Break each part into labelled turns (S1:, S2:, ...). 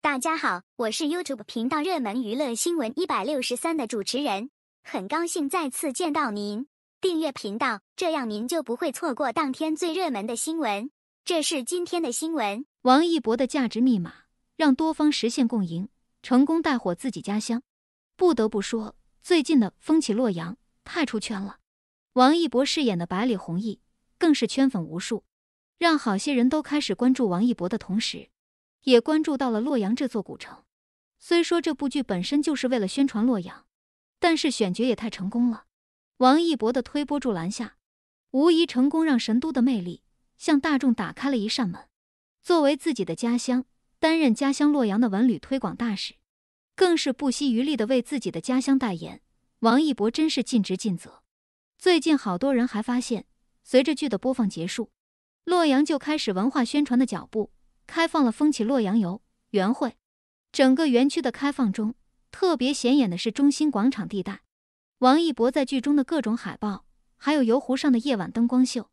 S1: 大家好，我是 YouTube 频道热门娱乐新闻一百六十三的主持人，很高兴再次见到您。订阅频道，这样您就不会错过当天最热门的新闻。这是今天的新闻：王一博的价值密码，让多方实现共赢，成功带火自己家乡。不得不说，最近的风起洛阳太出圈了。王一博饰演的百里弘毅更是圈粉无数，让好些人都开始关注王一博的同时。也关注到了洛阳这座古城。虽说这部剧本身就是为了宣传洛阳，但是选角也太成功了。王一博的推波助澜下，无疑成功让神都的魅力向大众打开了一扇门。作为自己的家乡，担任家乡洛阳的文旅推广大使，更是不惜余力的为自己的家乡代言。王一博真是尽职尽责。最近好多人还发现，随着剧的播放结束，洛阳就开始文化宣传的脚步。开放了风起洛阳游园会，整个园区的开放中特别显眼的是中心广场地带，王一博在剧中的各种海报，还有游湖上的夜晚灯光秀，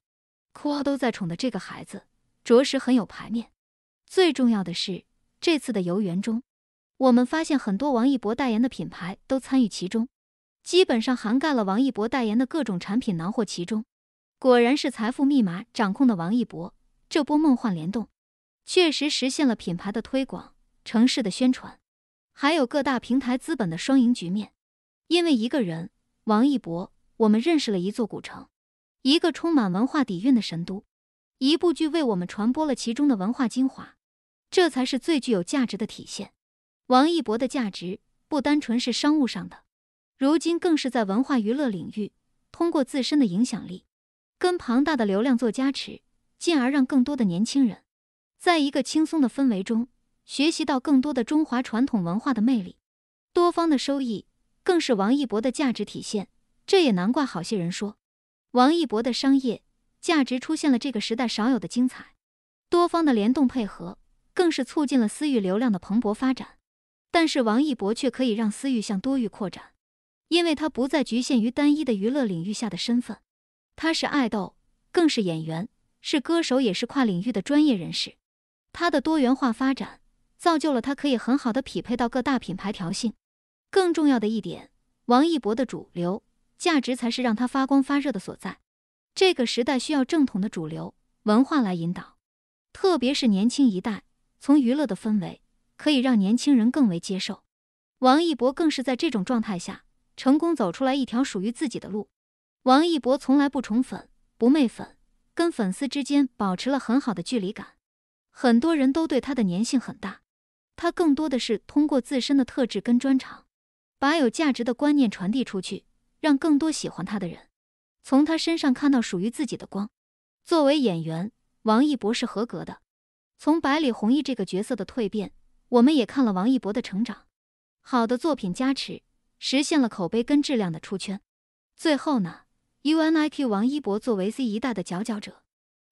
S1: 哭奥都在宠的这个孩子，着实很有排面。最重要的是这次的游园中，我们发现很多王一博代言的品牌都参与其中，基本上涵盖了王一博代言的各种产品囊括其中，果然是财富密码掌控的王一博，这波梦幻联动。确实实现了品牌的推广、城市的宣传，还有各大平台资本的双赢局面。因为一个人，王一博，我们认识了一座古城，一个充满文化底蕴的神都，一部剧为我们传播了其中的文化精华，这才是最具有价值的体现。王一博的价值不单纯是商务上的，如今更是在文化娱乐领域，通过自身的影响力，跟庞大的流量做加持，进而让更多的年轻人。在一个轻松的氛围中，学习到更多的中华传统文化的魅力，多方的收益更是王一博的价值体现。这也难怪好些人说，王一博的商业价值出现了这个时代少有的精彩。多方的联动配合，更是促进了私域流量的蓬勃发展。但是王一博却可以让私域向多域扩展，因为他不再局限于单一的娱乐领域下的身份，他是爱豆，更是演员，是歌手，也是跨领域的专业人士。他的多元化发展，造就了他可以很好的匹配到各大品牌调性。更重要的一点，王一博的主流价值才是让他发光发热的所在。这个时代需要正统的主流文化来引导，特别是年轻一代。从娱乐的氛围可以让年轻人更为接受。王一博更是在这种状态下成功走出来一条属于自己的路。王一博从来不宠粉不媚粉，跟粉丝之间保持了很好的距离感。很多人都对他的粘性很大，他更多的是通过自身的特质跟专长，把有价值的观念传递出去，让更多喜欢他的人从他身上看到属于自己的光。作为演员，王一博是合格的。从百里弘毅这个角色的蜕变，我们也看了王一博的成长。好的作品加持，实现了口碑跟质量的出圈。最后呢，UNIQ 王一博作为 C 一代的佼佼者，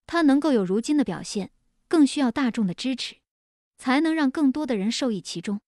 S1: 他能够有如今的表现。更需要大众的支持，才能让更多的人受益其中。